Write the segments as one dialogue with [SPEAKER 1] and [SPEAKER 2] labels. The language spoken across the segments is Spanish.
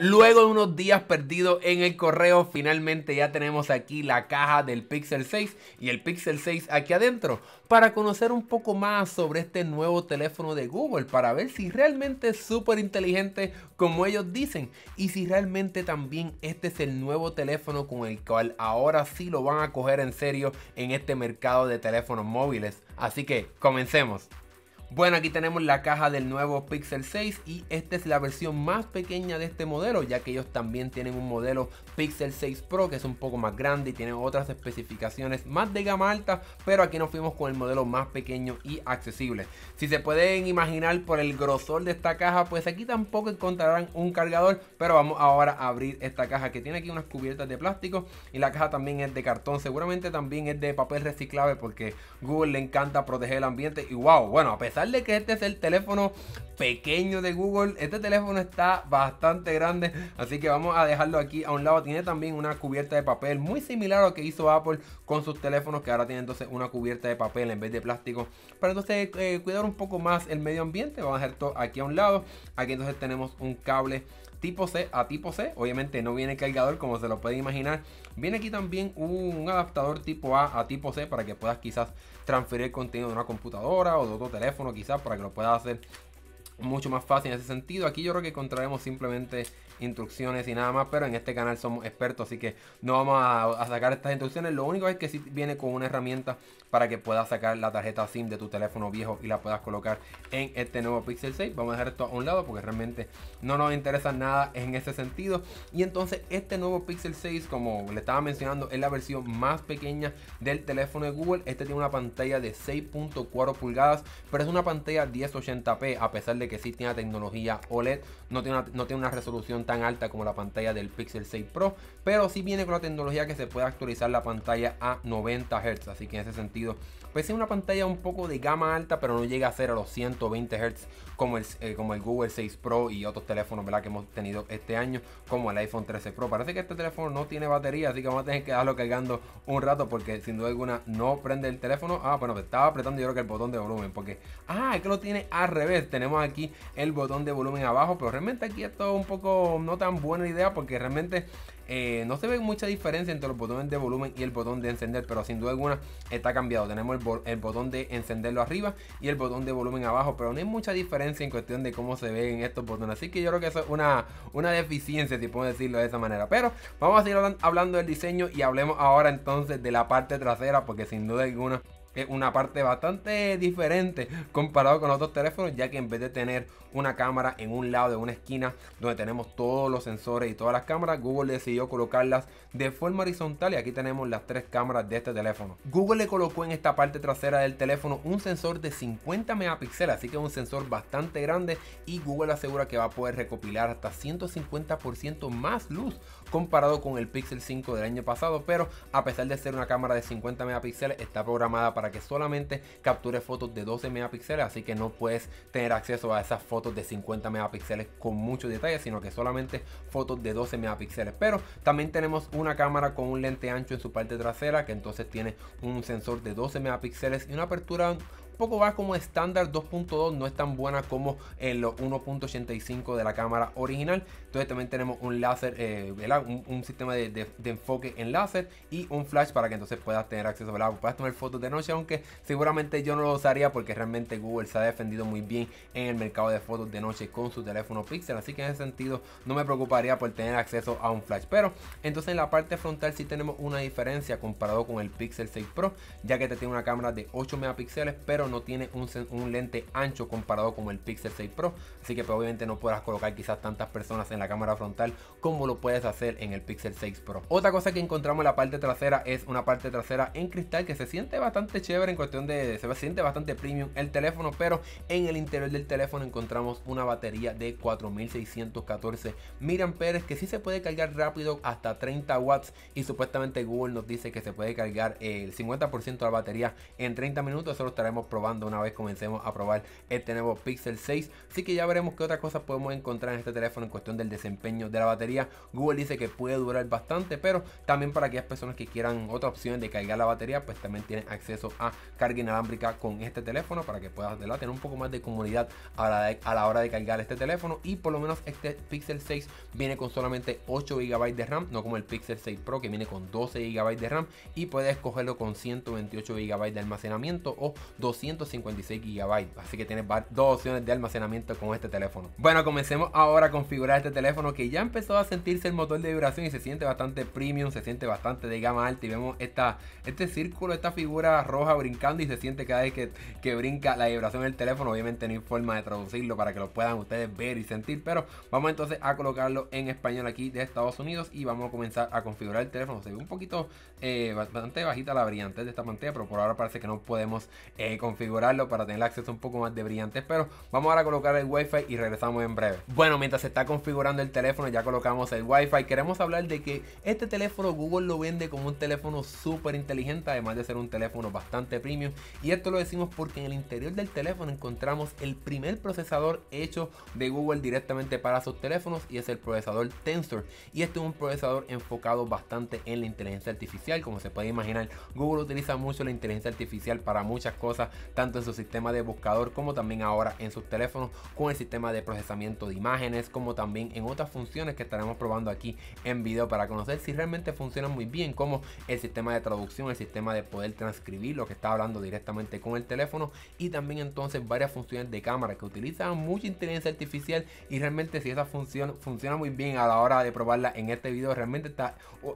[SPEAKER 1] Luego de unos días perdidos en el correo, finalmente ya tenemos aquí la caja del Pixel 6 y el Pixel 6 aquí adentro para conocer un poco más sobre este nuevo teléfono de Google, para ver si realmente es súper inteligente como ellos dicen y si realmente también este es el nuevo teléfono con el cual ahora sí lo van a coger en serio en este mercado de teléfonos móviles. Así que comencemos. Bueno, aquí tenemos la caja del nuevo Pixel 6 y esta es la versión más pequeña de este modelo, ya que ellos también tienen un modelo Pixel 6 Pro que es un poco más grande y tiene otras especificaciones más de gama alta, pero aquí nos fuimos con el modelo más pequeño y accesible. Si se pueden imaginar por el grosor de esta caja, pues aquí tampoco encontrarán un cargador, pero vamos ahora a abrir esta caja que tiene aquí unas cubiertas de plástico y la caja también es de cartón, seguramente también es de papel reciclable porque Google le encanta proteger el ambiente y wow, bueno, a pesar de que este es el teléfono pequeño de Google, este teléfono está bastante grande, así que vamos a dejarlo aquí a un lado. Tiene también una cubierta de papel muy similar a lo que hizo Apple con sus teléfonos, que ahora tiene entonces una cubierta de papel en vez de plástico. Para entonces eh, cuidar un poco más el medio ambiente, vamos a dejar esto aquí a un lado. Aquí entonces tenemos un cable tipo C a tipo C. Obviamente no viene cargador como se lo puede imaginar. Viene aquí también un adaptador tipo A a tipo C para que puedas quizás transferir contenido de una computadora o de otro teléfono quizás para que lo puedas hacer mucho más fácil en ese sentido. Aquí yo creo que encontraremos simplemente instrucciones y nada más, pero en este canal somos expertos, así que no vamos a, sacar estas instrucciones. Lo único es que si viene con una herramienta para que puedas sacar la tarjeta SIM de tu teléfono viejo y la puedas colocar en este nuevo Pixel 6. Vamos a dejar esto a un lado porque realmente no nos interesa nada en ese sentido. Y entonces este nuevo Pixel 6, como le estaba mencionando, es la versión más pequeña del teléfono de Google. Este tiene una pantalla de 6.4 pulgadas, pero es una pantalla 1080p, a pesar de que sí tiene tecnología OLED, no tiene no tiene una resolución tan alta como la pantalla del Pixel 6 Pro, pero sí viene con la tecnología que se puede actualizar la pantalla a 90 Hz, así que en ese sentido, pues es una pantalla un poco de gama alta, pero no llega a ser a los 120 Hz como el, eh, como el Google 6 Pro y otros teléfonos ¿verdad? que hemos tenido este año, como el iPhone 13 Pro. Parece que este teléfono no tiene batería, así que vamos a tener que dejarlo cargando un rato porque sin duda alguna no prende el teléfono. Ah, bueno, estaba apretando yo creo que el botón de volumen, porque, ah, es que lo tiene al revés. Tenemos aquí el botón de volumen abajo, pero realmente aquí esto un poco no tan buena idea porque realmente eh, no se ve mucha diferencia entre los botones de volumen y el botón de encender, pero sin duda alguna está cambiado. Tenemos el, el, botón de encenderlo arriba y el botón de volumen abajo, pero no hay mucha diferencia en cuestión de cómo se ven estos botones. Así que yo creo que eso es una, una deficiencia, si puedo decirlo de esa manera. Pero vamos a ir hablando del diseño y hablemos ahora entonces de la parte trasera, porque sin duda alguna es una parte bastante diferente comparado con otros teléfonos, ya que en vez de tener una cámara en un lado de una esquina donde tenemos todos los sensores y todas las cámaras, Google decidió colocarlas de forma horizontal y aquí tenemos las tres cámaras de este teléfono. Google le colocó en esta parte trasera del teléfono un sensor de 50 megapíxeles, así que es un sensor bastante grande y Google asegura que va a poder recopilar hasta 150% más luz comparado con el Pixel 5 del año pasado, pero a pesar de ser una cámara de 50 megapíxeles, está programada para que solamente capture fotos de 12 megapíxeles, así que no puedes tener acceso a esas fotos de 50 megapíxeles con mucho detalle, sino que solamente fotos de 12 megapíxeles. Pero también tenemos una cámara con un lente ancho en su parte trasera, que entonces tiene un sensor de 12 megapíxeles y una apertura poco va como estándar 2.2, no es tan buena como en los 1.85 de la cámara original. Entonces también tenemos un láser, eh, un, sistema de, enfoque en láser y un flash para que entonces puedas tener acceso, ¿verdad? Puedas tomar fotos de noche, aunque seguramente yo no lo usaría porque realmente Google se ha defendido muy bien en el mercado de fotos de noche con su teléfono Pixel. Así que en ese sentido no me preocuparía por tener acceso a un flash. Pero entonces en la parte frontal si tenemos una diferencia comparado con el Pixel 6 Pro, ya que te este tiene una cámara de 8 megapíxeles, pero no tiene un, lente ancho comparado con el Pixel 6 Pro. Así que pues, obviamente no podrás colocar quizás tantas personas en la cámara frontal como lo puedes hacer en el Pixel 6 Pro. Otra cosa que encontramos en la parte trasera es una parte trasera en cristal que se siente bastante chévere en cuestión de... se siente bastante premium el teléfono, pero en el interior del teléfono encontramos una batería de 4614 mAh que sí se puede cargar rápido hasta 30 watts y supuestamente Google nos dice que se puede cargar el 50% de la batería en 30 minutos, eso lo estaremos probando una vez comencemos a probar este nuevo Pixel 6. Así que ya veremos qué otras cosas podemos encontrar en este teléfono en cuestión del desempeño de la batería. Google dice que puede durar bastante, pero también para aquellas personas que quieran otra opción de cargar la batería, pues también tienen acceso a carga inalámbrica con este teléfono para que puedas tener un poco más de comunidad a la, a la hora de cargar este teléfono. Y por lo menos este Pixel 6 viene con solamente 8 GB de RAM, no como el Pixel 6 Pro que viene con 12 GB de RAM y puedes cogerlo con 128 GB de almacenamiento o 200 156 gigabytes Así que tienes dos opciones de almacenamiento con este teléfono. Bueno, comencemos ahora a configurar este teléfono que ya empezó a sentirse el motor de vibración y se siente bastante premium, se siente bastante de gama alta. Y vemos esta, este círculo, esta figura roja brincando y se siente cada vez que, que brinca la vibración del teléfono. Obviamente no hay forma de traducirlo para que lo puedan ustedes ver y sentir. Pero vamos entonces a colocarlo en español aquí de Estados Unidos y vamos a comenzar a configurar el teléfono. Se ve un poquito eh, bastante bajita la brillantez de esta pantalla, pero por ahora parece que no podemos configurar eh, configurarlo para tener acceso un poco más de brillantes. Pero vamos ahora a colocar el Wi-Fi y regresamos en breve. Bueno, mientras se está configurando el teléfono, ya colocamos el Wi-Fi. Queremos hablar de que este teléfono Google lo vende como un teléfono súper inteligente, además de ser un teléfono bastante premium. Y esto lo decimos porque en el interior del teléfono encontramos el primer procesador hecho de Google directamente para sus teléfonos y es el procesador Tensor. Y este es un procesador enfocado bastante en la inteligencia artificial. Como se puede imaginar, Google utiliza mucho la inteligencia artificial para muchas cosas tanto en su sistema de buscador como también ahora en sus teléfonos con el sistema de procesamiento de imágenes como también en otras funciones que estaremos probando aquí en video para conocer si realmente funcionan muy bien como el sistema de traducción, el sistema de poder transcribir lo que está hablando directamente con el teléfono y también entonces varias funciones de cámara que utilizan mucha inteligencia artificial y realmente si esa función funciona muy bien a la hora de probarla en este video realmente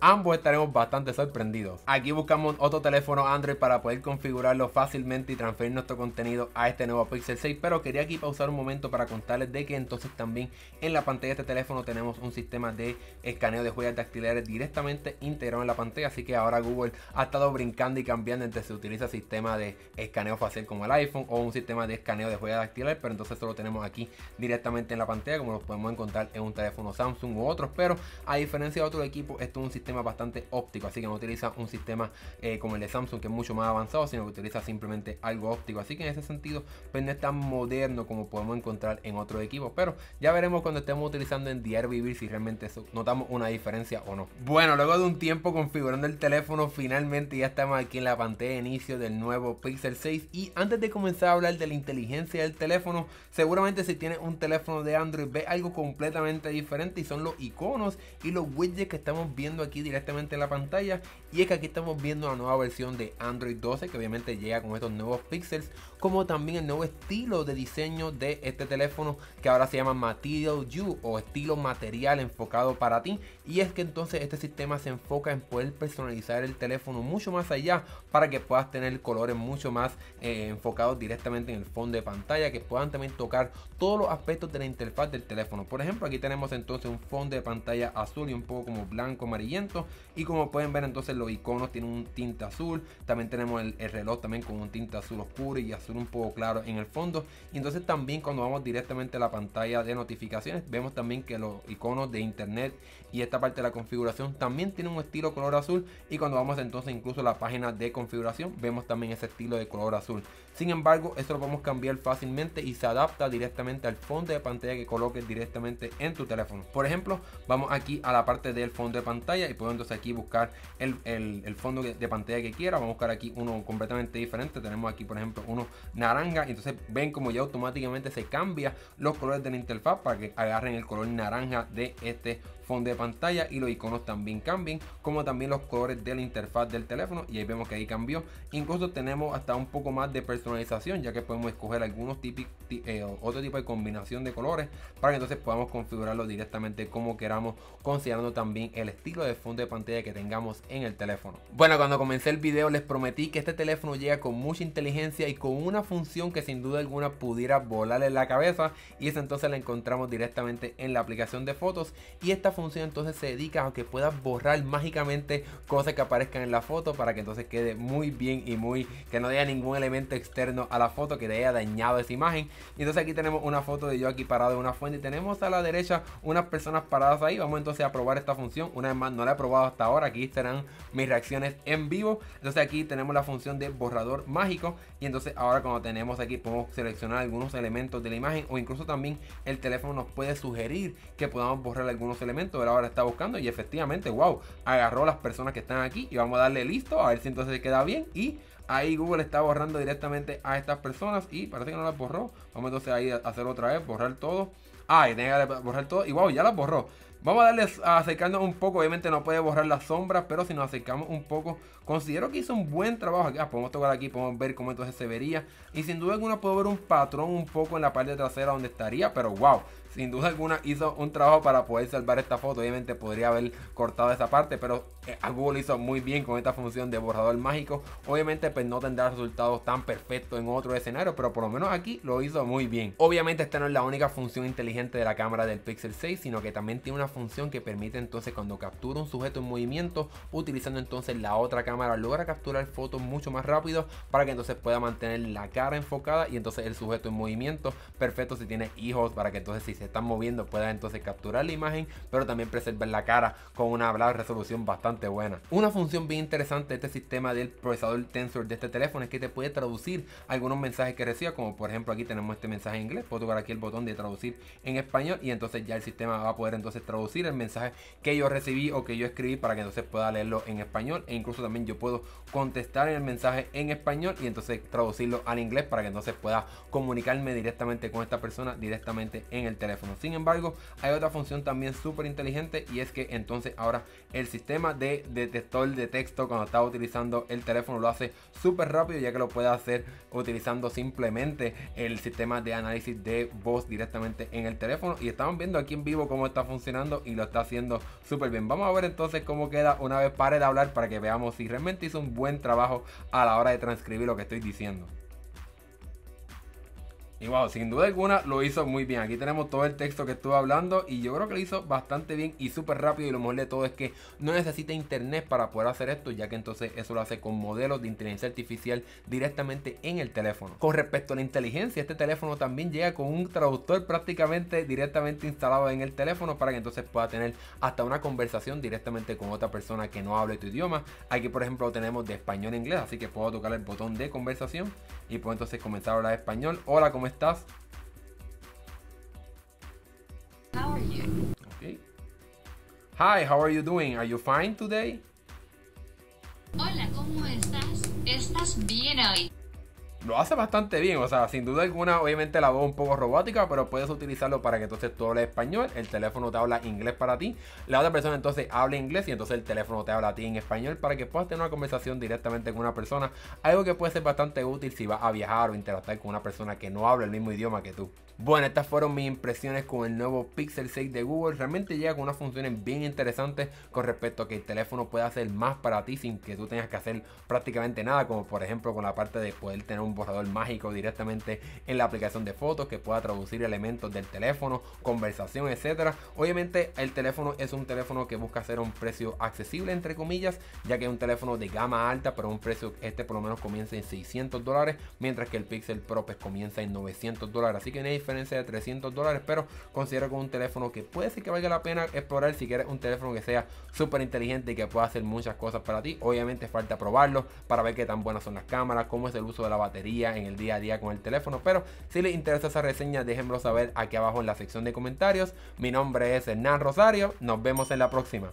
[SPEAKER 1] ambos estaremos bastante sorprendidos. Aquí buscamos otro teléfono Android para poder configurarlo fácilmente y nuestro contenido a este nuevo Pixel 6, pero quería aquí pausar un momento para contarles de que entonces también en la pantalla de este teléfono tenemos un sistema de escaneo de huellas dactilares directamente integrado en la pantalla, así que ahora Google ha estado brincando y cambiando entre si utiliza sistema de escaneo facial como el iPhone o un sistema de escaneo de huellas dactilares, pero entonces solo lo tenemos aquí directamente en la pantalla como lo podemos encontrar en un teléfono Samsung u otros, pero a diferencia de otro equipo esto es un sistema bastante óptico, así que no utiliza un sistema eh, como el de Samsung que es mucho más avanzado, sino que utiliza simplemente algo óptico. Así que en ese sentido, pues no es tan moderno como podemos encontrar en otros equipos. Pero ya veremos cuando estemos utilizando en diario vivir si realmente notamos una diferencia o no. Bueno, luego de un tiempo configurando el teléfono, finalmente ya estamos aquí en la pantalla de inicio del nuevo Pixel 6. Y antes de comenzar a hablar de la inteligencia del teléfono, seguramente si tienes un teléfono de Android, ve algo completamente diferente y son los iconos y los widgets que estamos viendo aquí directamente en la pantalla. Y es que aquí estamos viendo la nueva versión de Android 12 que obviamente llega con estos nuevos píxeles, como también el nuevo estilo de diseño de este teléfono que ahora se llama Material You o estilo material enfocado para ti. Y es que entonces este sistema se enfoca en poder personalizar el teléfono mucho más allá para que puedas tener colores mucho más eh, enfocados directamente en el fondo de pantalla, que puedan también tocar todos los aspectos de la interfaz del teléfono. Por ejemplo, aquí tenemos entonces un fondo de pantalla azul y un poco como blanco amarillento. Y como pueden ver entonces los iconos tienen un tinte azul. También tenemos el, el reloj también con un tinte azul oscuro y azul un poco claro en el fondo. Y entonces también cuando vamos directamente a la pantalla de notificaciones, vemos también que los iconos de internet y esta parte de la configuración también tiene un estilo color azul. Y cuando vamos entonces incluso a la página de configuración, vemos también ese estilo de color azul. Sin embargo, esto lo podemos cambiar fácilmente y se adapta directamente al fondo de pantalla que coloques directamente en tu teléfono. Por ejemplo, vamos aquí a la parte del fondo de pantalla y puedo entonces aquí buscar el, el, el fondo de pantalla que quiera. Vamos a buscar aquí uno completamente diferente. Tenemos aquí por ejemplo uno naranja y entonces ven como ya automáticamente se cambia los colores de la interfaz para que agarren el color naranja de este fondo de pantalla y los iconos también cambien, como también los colores de la interfaz del teléfono y ahí vemos que ahí cambió. Incluso tenemos hasta un poco más de personalización, ya que podemos escoger algunos típicos, eh, otro tipo de combinación de colores para que entonces podamos configurarlo directamente como queramos, considerando también el estilo de fondo de pantalla que tengamos en el teléfono. Bueno, cuando comencé el vídeo les prometí que este teléfono llega con mucha inteligencia y con una función que sin duda alguna pudiera volarle la cabeza y esa entonces la encontramos directamente en la aplicación de fotos y esta función función entonces se dedica a que puedas borrar mágicamente cosas que aparezcan en la foto para que entonces quede muy bien y muy que no haya ningún elemento externo a la foto que le haya dañado esa imagen. Y Entonces aquí tenemos una foto de yo aquí parado en una fuente y tenemos a la derecha unas personas paradas ahí. Vamos entonces a probar esta función. Una vez más no la he probado hasta ahora. Aquí estarán mis reacciones en vivo. Entonces aquí tenemos la función de borrador mágico y entonces ahora cuando tenemos aquí podemos seleccionar algunos elementos de la imagen o incluso también el teléfono nos puede sugerir que podamos borrar algunos elementos momento, ahora está buscando y efectivamente, wow, agarró las personas que están aquí y vamos a darle listo, a ver si entonces queda bien y ahí Google está borrando directamente a estas personas y parece que no las borró. Vamos entonces ahí a hacer otra vez, borrar todo. Ah, y tenía que borrar todo y wow, ya las borró. Vamos a darles a acercarnos un poco. Obviamente no puede borrar las sombras, pero si nos acercamos un poco, considero que hizo un buen trabajo. Aquí ah, podemos tocar aquí, podemos ver cómo entonces se vería. Y sin duda alguna puedo ver un patrón un poco en la parte trasera donde estaría, pero wow sin duda alguna hizo un trabajo para poder salvar esta foto. Obviamente podría haber cortado esa parte, pero eh, Google hizo muy bien con esta función de borrador mágico. Obviamente pues no tendrá resultados tan perfectos en otro escenario, pero por lo menos aquí lo hizo muy bien. Obviamente esta no es la única función inteligente de la cámara del Pixel 6, sino que también tiene una función que permite entonces cuando captura un sujeto en movimiento, utilizando entonces la otra cámara, logra capturar fotos mucho más rápido para que entonces pueda mantener la cara enfocada y entonces el sujeto en movimiento. Perfecto si tiene hijos para que entonces si se están moviendo pueda entonces capturar la imagen, pero también preservar la cara con una resolución bastante buena. Una función bien interesante de este sistema del procesador Tensor de este teléfono es que te puede traducir algunos mensajes que reciba, como por ejemplo aquí tenemos este mensaje en inglés, puedo tocar aquí el botón de traducir en español y entonces ya el sistema va a poder entonces traducir el mensaje que yo recibí o que yo escribí para que entonces pueda leerlo en español e incluso también yo puedo contestar el mensaje en español y entonces traducirlo al inglés para que entonces pueda comunicarme directamente con esta persona directamente en el teléfono. Sin embargo, hay otra función también súper inteligente y es que entonces ahora el sistema de detector de texto cuando está utilizando el teléfono lo hace súper rápido ya que lo puede hacer utilizando simplemente el sistema de análisis de voz directamente en el teléfono y estamos viendo aquí en vivo cómo está funcionando y lo está haciendo súper bien. Vamos a ver entonces cómo queda una vez para de hablar para que veamos si realmente hizo un buen trabajo a la hora de transcribir lo que estoy diciendo. Y wow, sin duda alguna lo hizo muy bien. Aquí tenemos todo el texto que estuve hablando y yo creo que lo hizo bastante bien y súper rápido. Y lo mejor de todo es que no necesita internet para poder hacer esto, ya que entonces eso lo hace con modelos de inteligencia artificial directamente en el teléfono. Con respecto a la inteligencia, este teléfono también llega con un traductor prácticamente directamente instalado en el teléfono para que entonces pueda tener hasta una conversación directamente con otra persona que no hable tu idioma. Aquí, por ejemplo, tenemos de español a inglés, así que puedo tocar el botón de conversación y puedo entonces comenzar a hablar español. Hola, ¿cómo estás? How are you? Okay. Hi, how are you doing? Are you fine today? Hola, ¿cómo estás? ¿Estás bien hoy? lo hace bastante bien, o sea, sin duda alguna, obviamente la voz un poco robótica, pero puedes utilizarlo para que entonces tú hables español, el teléfono te habla inglés para ti, la otra persona entonces habla inglés y entonces el teléfono te habla a ti en español para que puedas tener una conversación directamente con una persona, algo que puede ser bastante útil si vas a viajar o interactuar con una persona que no habla el mismo idioma que tú. Bueno, estas fueron mis impresiones con el nuevo Pixel 6 de Google. Realmente llega con unas funciones bien interesantes con respecto a que el teléfono puede hacer más para ti sin que tú tengas que hacer prácticamente nada, como por ejemplo con la parte de poder tener un borrador mágico directamente en la aplicación de fotos que pueda traducir elementos del teléfono, conversación, etcétera. Obviamente el teléfono es un teléfono que busca hacer un precio accesible entre comillas, ya que es un teléfono de gama alta, pero un precio este por lo menos comienza en 600 dólares, mientras que el Pixel Pro pues, comienza en 900 dólares, así que una diferencia de 300 dólares, pero considero que es un teléfono que puede ser que valga la pena explorar si quieres un teléfono que sea súper inteligente y que pueda hacer muchas cosas para ti. Obviamente falta probarlo para ver qué tan buenas son las cámaras, cómo es el uso de la batería en el día a día con el teléfono. Pero si les interesa esa reseña, déjenmelo saber aquí abajo en la sección de comentarios. Mi nombre es Hernán Rosario. Nos vemos en la próxima.